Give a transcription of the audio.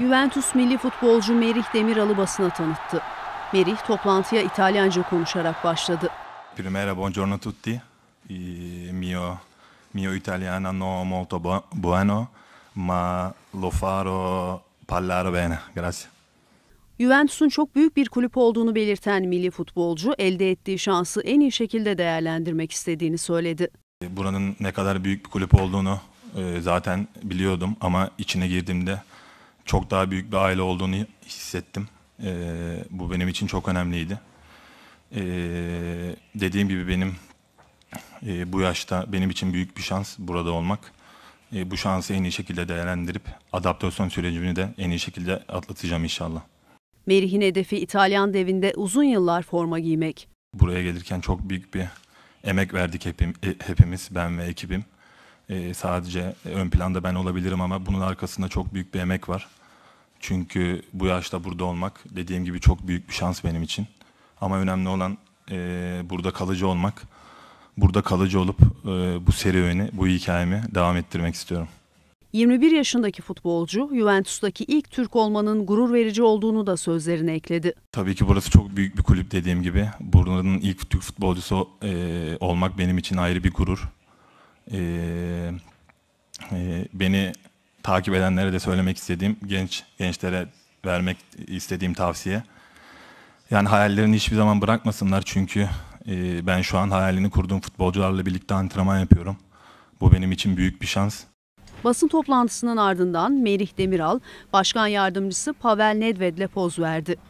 Juventus milli futbolcu Merih Demiral'ı basına tanıttı. Merih toplantıya İtalyanca konuşarak başladı. Primera buongiorno tutti. Mio mio italiano no molto buono, ma lo farò parlare bene. Grazie. Juventus'un çok büyük bir kulüp olduğunu belirten milli futbolcu elde ettiği şansı en iyi şekilde değerlendirmek istediğini söyledi. Buranın ne kadar büyük bir kulüp olduğunu e, zaten biliyordum ama içine girdiğimde çok daha büyük bir aile olduğunu hissettim. E, bu benim için çok önemliydi. E, dediğim gibi benim e, bu yaşta benim için büyük bir şans burada olmak. E, bu şansı en iyi şekilde değerlendirip adaptasyon sürecini de en iyi şekilde atlatacağım inşallah. Merih'in hedefi İtalyan devinde uzun yıllar forma giymek. Buraya gelirken çok büyük bir emek verdik hepim, e, hepimiz, ben ve ekibim. E, sadece ön planda ben olabilirim ama bunun arkasında çok büyük bir emek var. Çünkü bu yaşta burada olmak dediğim gibi çok büyük bir şans benim için. Ama önemli olan e, burada kalıcı olmak. Burada kalıcı olup e, bu serüveni, bu hikayemi devam ettirmek istiyorum. 21 yaşındaki futbolcu Juventus'taki ilk Türk olmanın gurur verici olduğunu da sözlerine ekledi. Tabii ki burası çok büyük bir kulüp dediğim gibi. Buranın ilk Türk futbolcusu e, olmak benim için ayrı bir gurur. E, e, beni takip edenlere de söylemek istediğim, genç gençlere vermek istediğim tavsiye. Yani hayallerini hiçbir zaman bırakmasınlar çünkü e, ben şu an hayalini kurduğum futbolcularla birlikte antrenman yapıyorum. Bu benim için büyük bir şans. Basın toplantısının ardından Merih Demiral, Başkan Yardımcısı Pavel Nedved'le poz verdi.